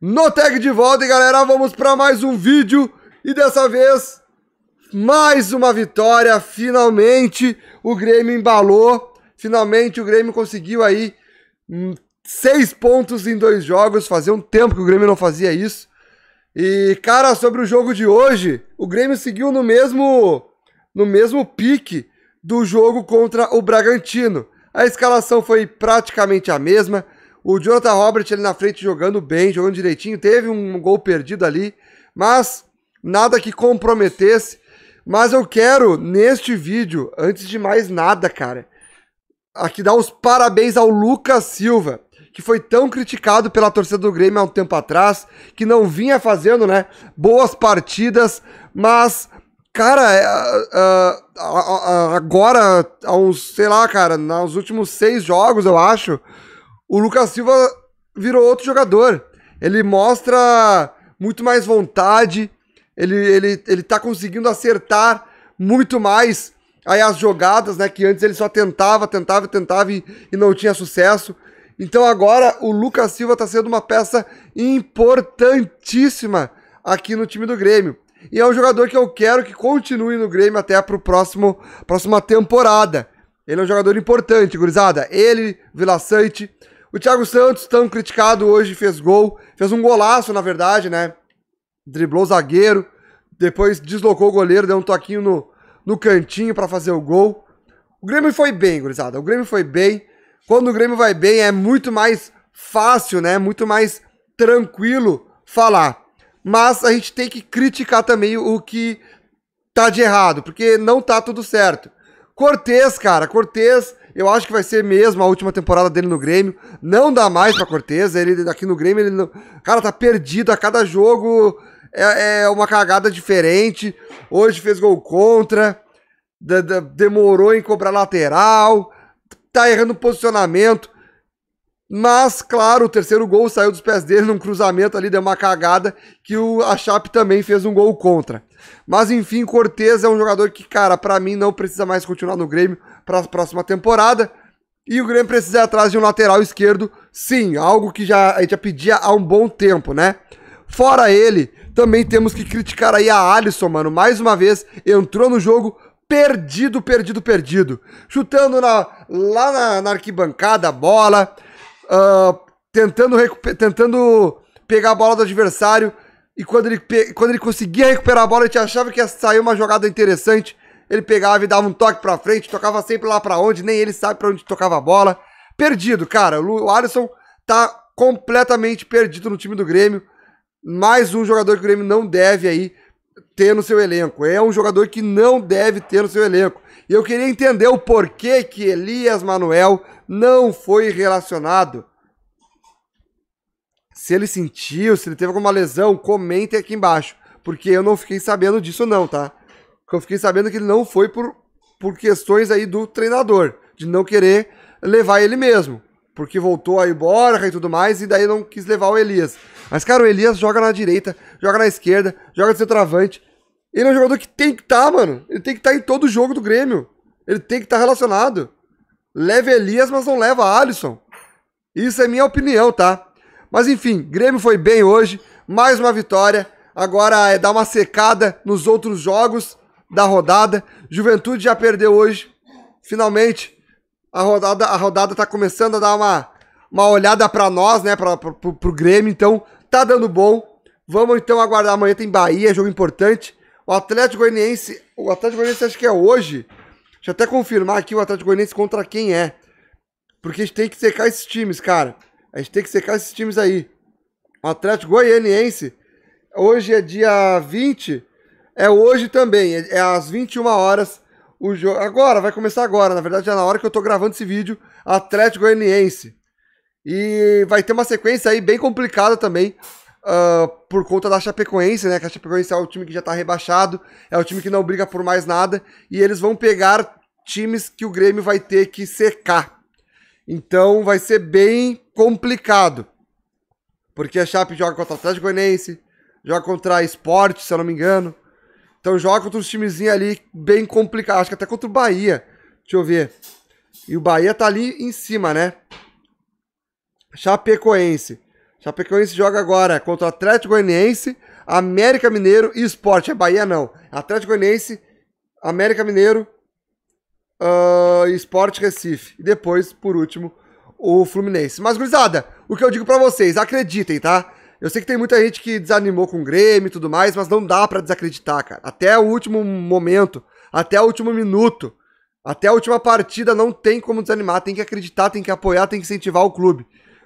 No tag de volta, galera, vamos para mais um vídeo e dessa vez mais uma vitória, finalmente o Grêmio embalou, finalmente o Grêmio conseguiu aí hum, seis pontos em dois jogos, fazia um tempo que o Grêmio não fazia isso. E cara, sobre o jogo de hoje, o Grêmio seguiu no mesmo no mesmo pique do jogo contra o Bragantino. A escalação foi praticamente a mesma, o Jonathan Robert ele na frente jogando bem, jogando direitinho, teve um gol perdido ali, mas nada que comprometesse. Mas eu quero, neste vídeo, antes de mais nada, cara, aqui dar os parabéns ao Lucas Silva, que foi tão criticado pela torcida do Grêmio há um tempo atrás, que não vinha fazendo, né, boas partidas, mas Cara, é, agora, há uns, sei lá, cara, nos últimos seis jogos, eu acho, o Lucas Silva virou outro jogador. Ele mostra muito mais vontade, ele, ele, ele tá conseguindo acertar muito mais aí as jogadas, né? Que antes ele só tentava, tentava, tentava e, e não tinha sucesso. Então agora o Lucas Silva está sendo uma peça importantíssima aqui no time do Grêmio. E é um jogador que eu quero que continue no Grêmio até para próximo próxima temporada. Ele é um jogador importante, gurizada. Ele, Vila Sante, o Thiago Santos, tão criticado hoje, fez gol. Fez um golaço, na verdade, né? Driblou o zagueiro. Depois deslocou o goleiro, deu um toquinho no, no cantinho para fazer o gol. O Grêmio foi bem, gurizada. O Grêmio foi bem. Quando o Grêmio vai bem, é muito mais fácil, né? Muito mais tranquilo falar. Mas a gente tem que criticar também o que tá de errado, porque não tá tudo certo. Cortez, cara, Cortez eu acho que vai ser mesmo a última temporada dele no Grêmio. Não dá mais pra Cortez. Ele aqui no Grêmio, ele não... cara tá perdido a cada jogo. É, é, uma cagada diferente. Hoje fez gol contra. demorou em cobrar lateral. Tá errando posicionamento. Mas, claro, o terceiro gol saiu dos pés dele num cruzamento ali, deu uma cagada, que o, a Chape também fez um gol contra. Mas, enfim, Cortez é um jogador que, cara, para mim não precisa mais continuar no Grêmio para a próxima temporada. E o Grêmio precisa ir atrás de um lateral esquerdo, sim, algo que já a gente já pedia há um bom tempo, né? Fora ele, também temos que criticar aí a Alisson, mano. Mais uma vez, entrou no jogo perdido, perdido, perdido. Chutando na, lá na, na arquibancada a bola, uh, tentando, tentando pegar a bola do adversário. E quando ele, quando ele conseguia recuperar a bola, a gente achava que ia sair uma jogada interessante. Ele pegava e dava um toque pra frente, tocava sempre lá pra onde, nem ele sabe pra onde tocava a bola. Perdido, cara. O Alisson tá completamente perdido no time do Grêmio. Mais um jogador que o Grêmio não deve aí ter no seu elenco. É um jogador que não deve ter no seu elenco. E eu queria entender o porquê que Elias Manuel não foi relacionado. Se ele sentiu, se ele teve alguma lesão, comentem aqui embaixo. Porque eu não fiquei sabendo disso, não, tá? Porque eu fiquei sabendo que ele não foi por, por questões aí do treinador, de não querer levar ele mesmo. Porque voltou aí embora e tudo mais, e daí não quis levar o Elias. Mas, cara, o Elias joga na direita, joga na esquerda, joga de centroavante. Ele é um jogador que tem que estar, tá, mano. Ele tem que estar tá em todo jogo do Grêmio. Ele tem que estar tá relacionado. Leva Elias, mas não leva Alisson. Isso é minha opinião, tá? Mas enfim, Grêmio foi bem hoje. Mais uma vitória. Agora é dar uma secada nos outros jogos da rodada. Juventude já perdeu hoje. Finalmente, a rodada a rodada tá começando a dar uma, uma olhada para nós, né, para o Grêmio, então tá dando bom. Vamos então aguardar amanhã tem Bahia, jogo importante. O Atlético Goianiense, o Atlético Goianiense acho que é hoje. Deixa eu até confirmar aqui o Atlético Goianiense contra quem é. Porque a gente tem que secar esses times, cara. A gente tem que secar esses times aí. O Atlético Goianiense hoje é dia 20 é hoje também, é, é às 21 horas o jogo. Agora, vai começar agora, na verdade é na hora que eu tô gravando esse vídeo, Atlético Goianiense. E vai ter uma sequência aí bem complicada também, uh, por conta da Chapecoense, né? Que a Chapecoense é o time que já tá rebaixado, é o time que não briga por mais nada, e eles vão pegar times que o Grêmio vai ter que secar. Então vai ser bem complicado. Porque a Chape joga contra o Atlético Goianiense, joga contra a Sport, se eu não me engano. Então joga contra uns timezinhos ali bem complicados. Acho que até contra o Bahia. Deixa eu ver. E o Bahia tá ali em cima, né? Chapecoense. Chapecoense joga agora contra o Atlético Goianiense, América Mineiro e Esporte. É Bahia não. Atlético Goianiense, América Mineiro uh, e Esporte Recife. E depois, por último, o Fluminense. Mas, gurizada, o que eu digo para vocês, acreditem, tá? Eu sei que tem muita gente que desanimou com o Grêmio e tudo mais, mas não dá para desacreditar, cara. Até o último momento, até o último minuto, até a última partida não tem como desanimar. Tem que acreditar, tem que apoiar, tem que incentivar o clube.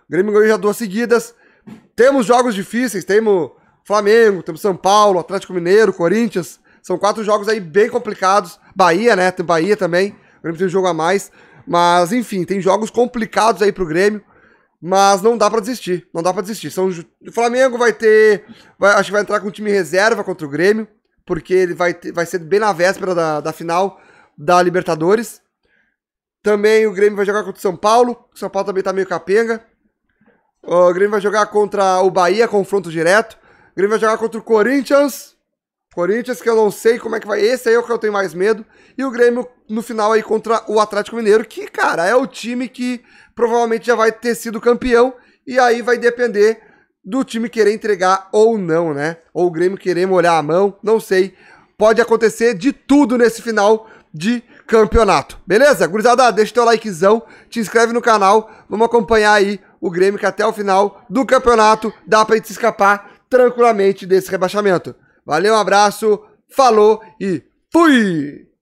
O Grêmio ganhou já duas seguidas. Temos jogos difíceis, temos Flamengo, temos São Paulo, Atlético Mineiro, Corinthians. São quatro jogos aí bem complicados. Bahia, né? Tem Bahia também. O Grêmio tem um jogo a mais. Mas, enfim, tem jogos complicados aí pro Grêmio. Mas não dá para desistir, não dá para desistir. São, o Flamengo vai ter, vai, acho que vai entrar com o time reserva contra o Grêmio, porque ele vai, ter, vai ser bem na véspera da, da final da Libertadores. Também o Grêmio vai jogar contra o São Paulo, o São Paulo também tá meio capenga. O Grêmio vai jogar contra o Bahia, confronto direto. O Grêmio vai jogar contra o Corinthians, Corinthians, que eu não sei como é que vai. Esse aí é o que eu tenho mais medo. E o Grêmio no final aí contra o Atlético Mineiro, que, cara, é o time que provavelmente já vai ter sido campeão. E aí vai depender do time querer entregar ou não, né? Ou o Grêmio querer molhar a mão, não sei. Pode acontecer de tudo nesse final de campeonato. Beleza? Gurizada, deixa teu likezão, te inscreve no canal, vamos acompanhar aí o Grêmio que até o final do campeonato dá pra gente se escapar tranquilamente desse rebaixamento. Valeu, um abraço, falou e fui!